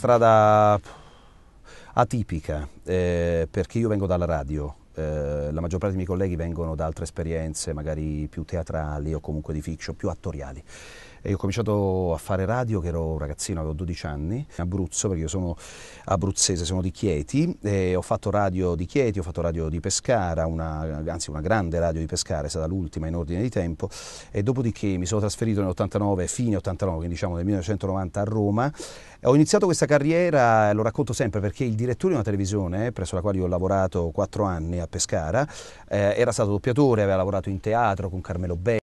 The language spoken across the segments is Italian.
strada atipica eh, perché io vengo dalla radio eh, la maggior parte dei miei colleghi vengono da altre esperienze, magari più teatrali o comunque di fiction, più attoriali. E ho cominciato a fare radio che ero un ragazzino, avevo 12 anni, in Abruzzo, perché io sono abruzzese, sono di Chieti, e ho fatto radio di Chieti, ho fatto radio di Pescara, una, anzi una grande radio di Pescara, è stata l'ultima in ordine di tempo, e dopodiché mi sono trasferito nell'89, fine 89, quindi diciamo nel 1990 a Roma. Ho iniziato questa carriera, lo racconto sempre, perché il direttore di una televisione, presso la quale ho lavorato 4 anni, a Pescara, eh, era stato doppiatore, aveva lavorato in teatro con Carmelo Bene,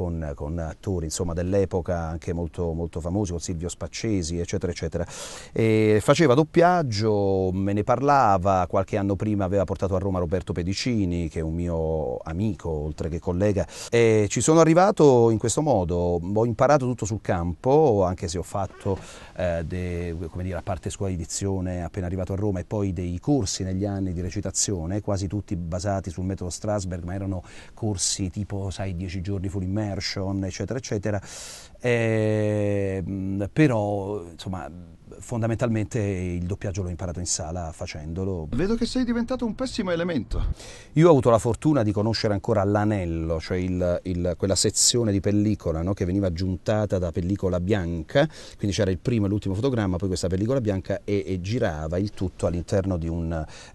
con, con attori dell'epoca anche molto, molto, famosi, con Silvio Spaccesi, eccetera, eccetera. E faceva doppiaggio, me ne parlava, qualche anno prima aveva portato a Roma Roberto Pedicini, che è un mio amico, oltre che collega, e ci sono arrivato in questo modo, ho imparato tutto sul campo, anche se ho fatto, eh, de, come dire, a parte scuola di dizione appena arrivato a Roma e poi dei corsi negli anni di recitazione, quasi tutti basati sul metodo Strasberg, ma erano corsi tipo, sai, dieci giorni fuori in mezzo immersion, eccetera, eccetera, eh, però, insomma, fondamentalmente il doppiaggio l'ho imparato in sala facendolo. Vedo che sei diventato un pessimo elemento. Io ho avuto la fortuna di conoscere ancora l'anello, cioè il, il, quella sezione di pellicola no? che veniva aggiuntata da pellicola bianca, quindi c'era il primo e l'ultimo fotogramma, poi questa pellicola bianca e, e girava il tutto all'interno di,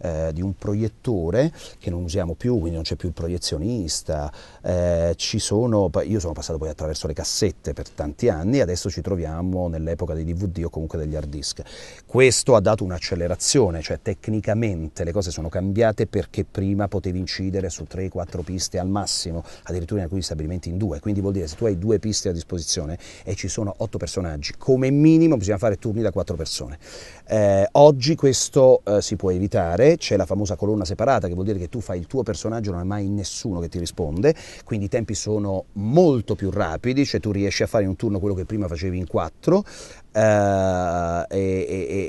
eh, di, un proiettore che non usiamo più, quindi non c'è più il proiezionista. Eh, sono, io sono passato poi attraverso le cassette per tanti anni, adesso ci troviamo nell'epoca dei DVD o comunque degli hard disk. Questo ha dato un'accelerazione, cioè tecnicamente le cose sono cambiate perché prima potevi incidere su 3-4 piste al massimo, addirittura in alcuni stabilimenti in due, quindi vuol dire se tu hai due piste a disposizione e ci sono 8 personaggi, come minimo bisogna fare turni da 4 persone. Eh, oggi questo eh, si può evitare, c'è la famosa colonna separata che vuol dire che tu fai il tuo personaggio, non hai mai nessuno che ti risponde, quindi i tempi sono molto più rapidi, cioè tu riesci a fare in un turno quello che prima facevi in quattro eh, e,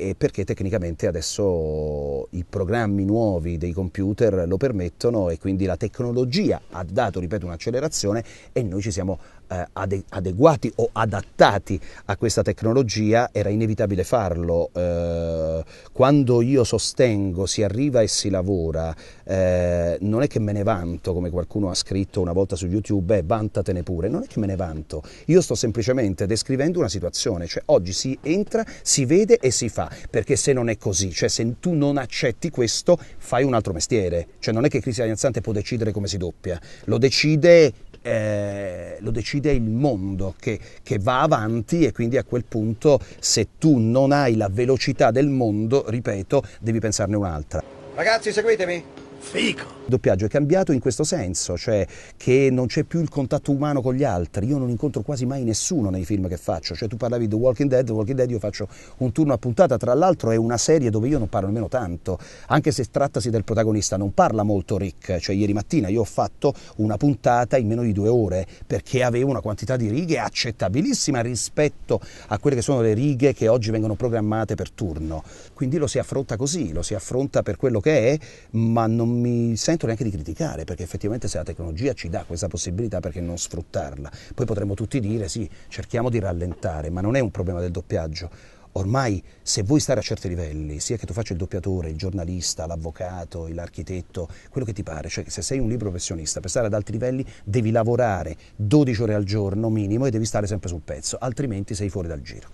e, perché tecnicamente adesso i programmi nuovi dei computer lo permettono e quindi la tecnologia ha dato, ripeto, un'accelerazione e noi ci siamo eh, adeguati o adattati a questa tecnologia era inevitabile farlo. Eh, quando io sostengo si arriva e si lavora, eh, non è che me ne vanto, come qualcuno ha scritto una volta su YouTube, eh, vantatene pure, non è che me ne vanto, io sto semplicemente descrivendo una situazione, cioè oggi si entra, si vede e si fa, perché se non è così, cioè se tu non accetti questo, fai un altro mestiere, cioè non è che Cristian Anzante può decidere come si doppia, lo decide eh, lo decide il mondo che, che, va avanti e quindi a quel punto se tu non hai la velocità del mondo, ripeto, devi pensarne un'altra. Ragazzi seguitemi, Fico. Il doppiaggio è cambiato in questo senso, cioè che non c'è più il contatto umano con gli altri. Io non incontro quasi mai nessuno nei film che faccio. Cioè, tu parlavi di The Walking Dead, The Walking Dead io faccio un turno a puntata, tra l'altro è una serie dove io non parlo nemmeno tanto, anche se trattasi del protagonista, non parla molto Rick. Cioè, ieri mattina io ho fatto una puntata in meno di due ore perché avevo una quantità di righe accettabilissima rispetto a quelle che sono le righe che oggi vengono programmate per turno. Quindi lo si affronta così, lo si affronta per quello che è, ma non non mi sento neanche di criticare, perché effettivamente se la tecnologia ci dà questa possibilità, perché non sfruttarla? Poi potremmo tutti dire sì, cerchiamo di rallentare, ma non è un problema del doppiaggio. Ormai se vuoi stare a certi livelli, sia che tu faccia il doppiatore, il giornalista, l'avvocato, l'architetto, quello che ti pare, cioè se sei un libero professionista, per stare ad altri livelli devi lavorare 12 ore al giorno minimo e devi stare sempre sul pezzo, altrimenti sei fuori dal giro.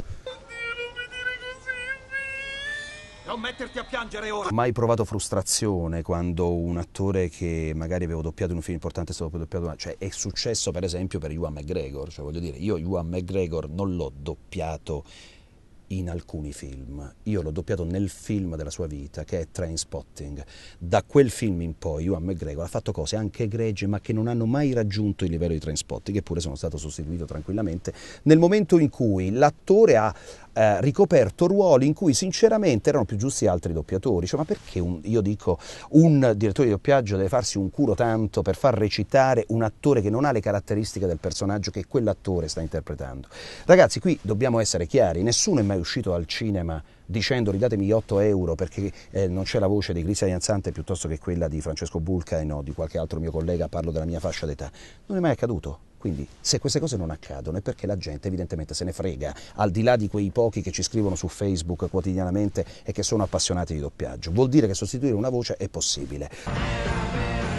Non metterti a piangere ora! Mai provato frustrazione quando un attore che magari avevo doppiato in un film importante è stato doppiato... Cioè è successo per esempio per Ewan McGregor, cioè voglio dire, io Ewan McGregor non l'ho doppiato in alcuni film. Io l'ho doppiato nel film della sua vita, che è Train Spotting. Da quel film in poi, Juan McGregor ha fatto cose anche egregie, ma che non hanno mai raggiunto il livello di Train Spotting, eppure sono stato sostituito tranquillamente. Nel momento in cui l'attore ha eh, ricoperto ruoli in cui sinceramente erano più giusti altri doppiatori. Cioè, ma perché un, io dico un direttore di doppiaggio deve farsi un culo tanto per far recitare un attore che non ha le caratteristiche del personaggio che quell'attore sta interpretando? Ragazzi, qui dobbiamo essere chiari, nessuno è mai uscito dal cinema dicendo ridatemi 8 euro perché eh, non c'è la voce di Grisa Ianzante piuttosto che quella di Francesco Bulca e no, di qualche altro mio collega, parlo della mia fascia d'età. Non è mai accaduto. Quindi se queste cose non accadono è perché la gente evidentemente se ne frega, al di là di quei pochi che ci scrivono su Facebook quotidianamente e che sono appassionati di doppiaggio. Vuol dire che sostituire una voce è possibile.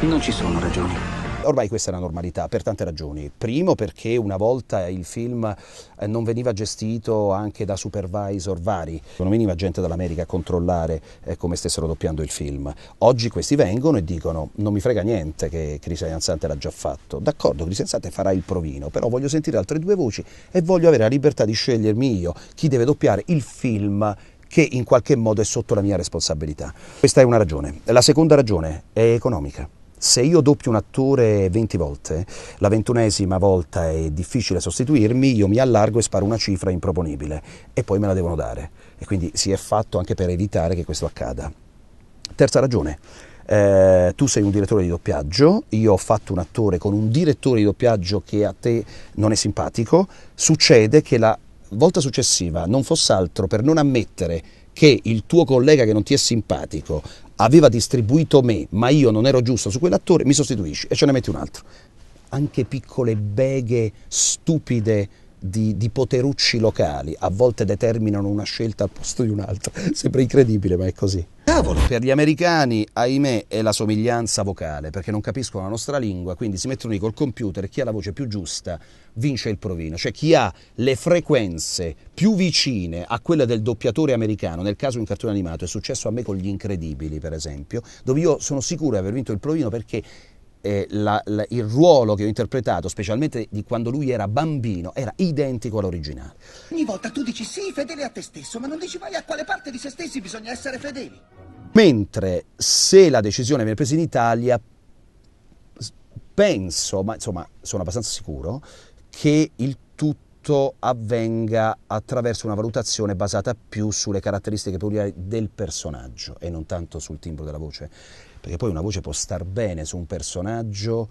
Non ci sono ragioni. Ormai questa è la normalità per tante ragioni. Primo perché una volta il film eh, non veniva gestito anche da supervisor vari, non veniva gente dall'America a controllare eh, come stessero doppiando il film. Oggi questi vengono e dicono non mi frega niente che Chris Sante l'ha già fatto. D'accordo, Chris Sante farà il provino, però voglio sentire altre due voci e voglio avere la libertà di scegliermi io chi deve doppiare il film che in qualche modo è sotto la mia responsabilità. Questa è una ragione. La seconda ragione è economica se io doppio un attore 20 volte, la ventunesima volta è difficile sostituirmi, io mi allargo e sparo una cifra improponibile e poi me la devono dare. E quindi si è fatto anche per evitare che questo accada. Terza ragione. Eh, tu sei un direttore di doppiaggio, io ho fatto un attore con un direttore di doppiaggio che a te non è simpatico, succede che la volta successiva non fosse altro per non ammettere che il tuo collega che non ti è simpatico aveva distribuito me, ma io non ero giusto su quell'attore, mi sostituisci e ce ne metti un altro. Anche piccole beghe stupide di, di, poterucci locali a volte determinano una scelta al posto di un'altra. Sembra incredibile, ma è così. Cavolo! Per gli americani, ahimè, è la somiglianza vocale, perché non capiscono la nostra lingua, quindi si mettono lì col computer e chi ha la voce più giusta vince il provino. Cioè chi ha le frequenze più vicine a quelle del doppiatore americano, nel caso di un cartone animato, è successo a me con Gli Incredibili, per esempio, dove io sono sicuro di aver vinto il provino perché eh, la, la, il ruolo che ho interpretato, specialmente di quando lui era bambino, era identico all'originale. Ogni volta tu dici sì, fedele a te stesso, ma non dici mai a quale parte di se stessi bisogna essere fedeli. Mentre se la decisione viene presa in Italia, penso, ma insomma sono abbastanza sicuro, che il tutto avvenga attraverso una valutazione basata più sulle caratteristiche peculiari del personaggio e non tanto sul timbro della voce perché poi una voce può star bene su un personaggio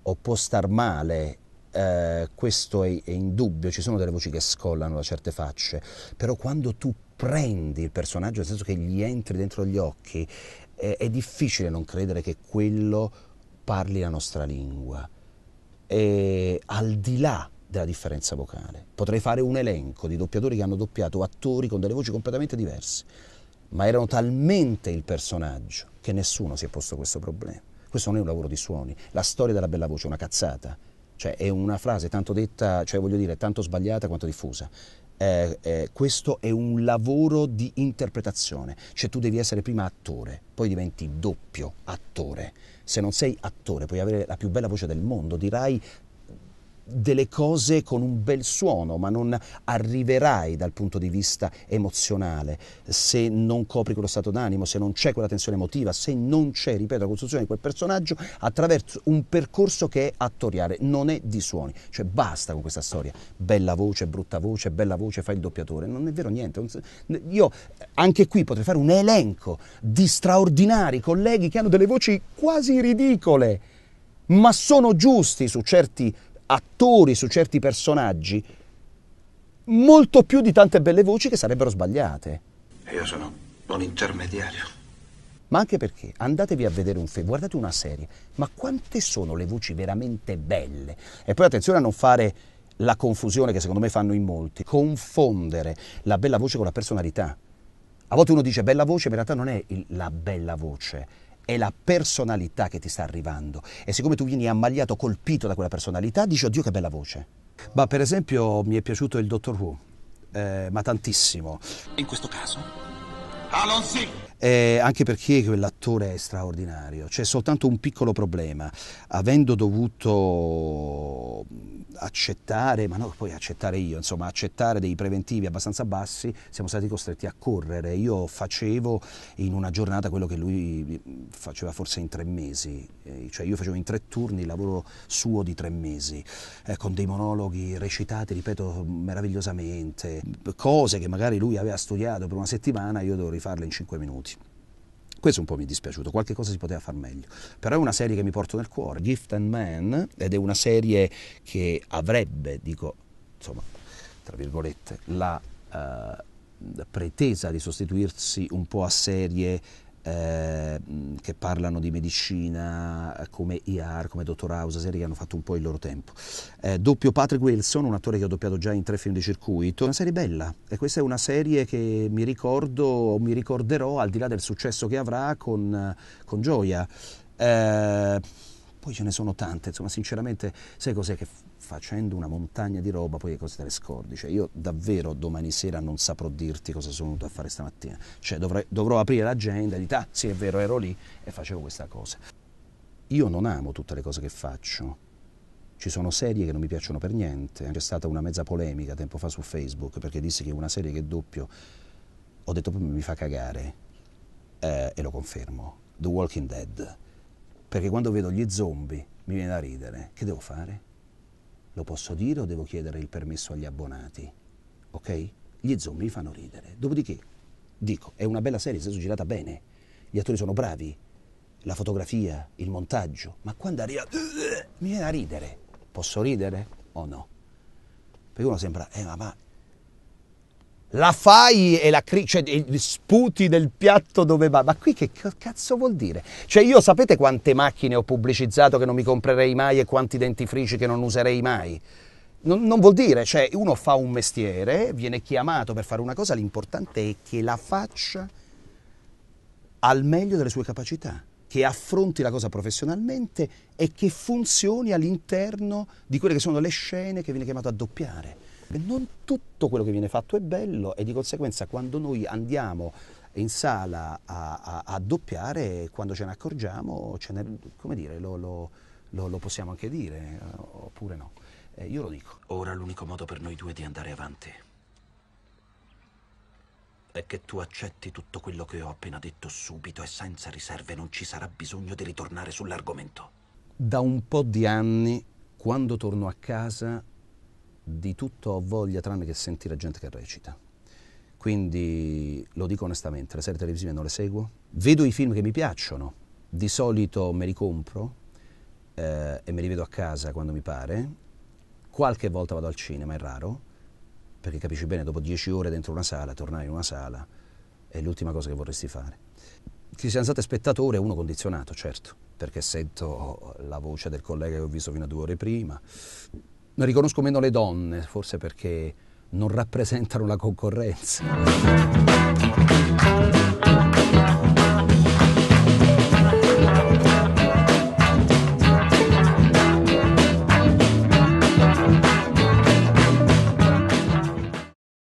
o può star male eh, questo è, è indubbio, ci sono delle voci che scollano da certe facce, però quando tu prendi il personaggio, nel senso che gli entri dentro gli occhi, eh, è difficile non credere che quello parli la nostra lingua. E al di là della differenza vocale, potrei fare un elenco di doppiatori che hanno doppiato attori con delle voci completamente diverse ma erano talmente il personaggio che nessuno si è posto questo problema. Questo non è un lavoro di suoni, la storia della bella voce è una cazzata, cioè è una frase tanto detta, cioè voglio dire, tanto sbagliata quanto diffusa. Eh, eh, questo è un lavoro di interpretazione, cioè tu devi essere prima attore, poi diventi doppio attore. Se non sei attore puoi avere la più bella voce del mondo, dirai delle cose con un bel suono, ma non arriverai dal punto di vista emozionale se non copri quello stato d'animo, se non c'è quella tensione emotiva, se non c'è, ripeto, la costruzione di quel personaggio attraverso un percorso che è attoriale, non è di suoni. Cioè basta con questa storia, bella voce, brutta voce, bella voce, fai il doppiatore, non è vero niente. Io anche qui potrei fare un elenco di straordinari colleghi che hanno delle voci quasi ridicole, ma sono giusti su certi attori, su certi personaggi, molto più di tante belle voci che sarebbero sbagliate. Io sono un intermediario. Ma anche perché andatevi a vedere un film, guardate una serie, ma quante sono le voci veramente belle? E poi attenzione a non fare la confusione che secondo me fanno in molti, confondere la bella voce con la personalità. A volte uno dice bella voce, ma in realtà non è il, la bella voce, è la personalità che ti sta arrivando e siccome tu vieni ammagliato, colpito da quella personalità, dici oddio che bella voce. Ma per esempio mi è piaciuto il Dottor Who, eh, ma tantissimo. In questo caso, Alonso! eh, anche perché quell'attore è straordinario. C'è soltanto un piccolo problema, avendo dovuto accettare, ma no, poi accettare io, insomma accettare dei preventivi abbastanza bassi, siamo stati costretti a correre. Io facevo in una giornata quello che lui faceva forse in tre mesi, eh, cioè io facevo in tre turni il lavoro suo di tre mesi, eh, con dei monologhi recitati, ripeto, meravigliosamente, cose che magari lui aveva studiato per una settimana, io devo rifarle in cinque minuti. Questo un po' mi è dispiaciuto, qualche cosa si poteva far meglio, però è una serie che mi porto nel cuore, Gift and Man, ed è una serie che avrebbe, dico, insomma, tra virgolette, la eh, pretesa di sostituirsi un po' a serie Ehm, che parlano di medicina eh, come IAR, come Dottor House, serie che hanno fatto un po' il loro tempo. Eh, doppio Patrick Wilson, un attore che ho doppiato già in tre film di circuito, è una serie bella e questa è una serie che mi ricordo o mi ricorderò al di là del successo che avrà con, eh, con gioia. Eh, poi ce ne sono tante, insomma sinceramente sai cos'è che facendo una montagna di roba poi le cose te le scordi, cioè io davvero domani sera non saprò dirti cosa sono venuto a fare stamattina, cioè dovrei, dovrò aprire l'agenda e dire ah sì è vero ero lì e facevo questa cosa. Io non amo tutte le cose che faccio, ci sono serie che non mi piacciono per niente, c'è stata una mezza polemica tempo fa su Facebook perché disse che una serie che doppio ho detto proprio mi fa cagare eh, e lo confermo, The Walking Dead perché quando vedo gli zombie mi viene da ridere. Che devo fare? Lo posso dire o devo chiedere il permesso agli abbonati? Ok? Gli zombie mi fanno ridere. Dopodiché, dico, è una bella serie, si è stata girata bene, gli attori sono bravi, la fotografia, il montaggio, ma quando arriva... mi viene da ridere. Posso ridere o no? Perché uno sembra, eh ma, ma la fai e la cri- cioè, sputi del piatto dove va. Ma qui che cazzo vuol dire? Cioè, io sapete quante macchine ho pubblicizzato che non mi comprerei mai e quanti dentifrici che non userei mai? Non, non vuol dire, cioè, uno fa un mestiere, viene chiamato per fare una cosa, l'importante è che la faccia al meglio delle sue capacità, che affronti la cosa professionalmente e che funzioni all'interno di quelle che sono le scene che viene chiamato a doppiare. Non tutto quello che viene fatto è bello e di conseguenza quando noi andiamo in sala a, a, a doppiare, quando ce ne accorgiamo, ce ne, come dire, lo, lo, lo, lo possiamo anche dire, eh, oppure no. Eh, io lo dico. Ora l'unico modo per noi due di andare avanti è che tu accetti tutto quello che ho appena detto subito e senza riserve non ci sarà bisogno di ritornare sull'argomento. Da un po' di anni, quando torno a casa, di tutto ho voglia tranne che sentire gente che recita. Quindi lo dico onestamente, le serie televisive non le seguo. Vedo i film che mi piacciono, di solito me li compro eh, e me li vedo a casa quando mi pare. Qualche volta vado al cinema, è raro, perché capisci bene, dopo dieci ore dentro una sala, tornare in una sala è l'ultima cosa che vorresti fare. Chi Cristian Zate spettatore è uno condizionato, certo, perché sento la voce del collega che ho visto fino a due ore prima, non riconosco meno le donne, forse perché non rappresentano la concorrenza.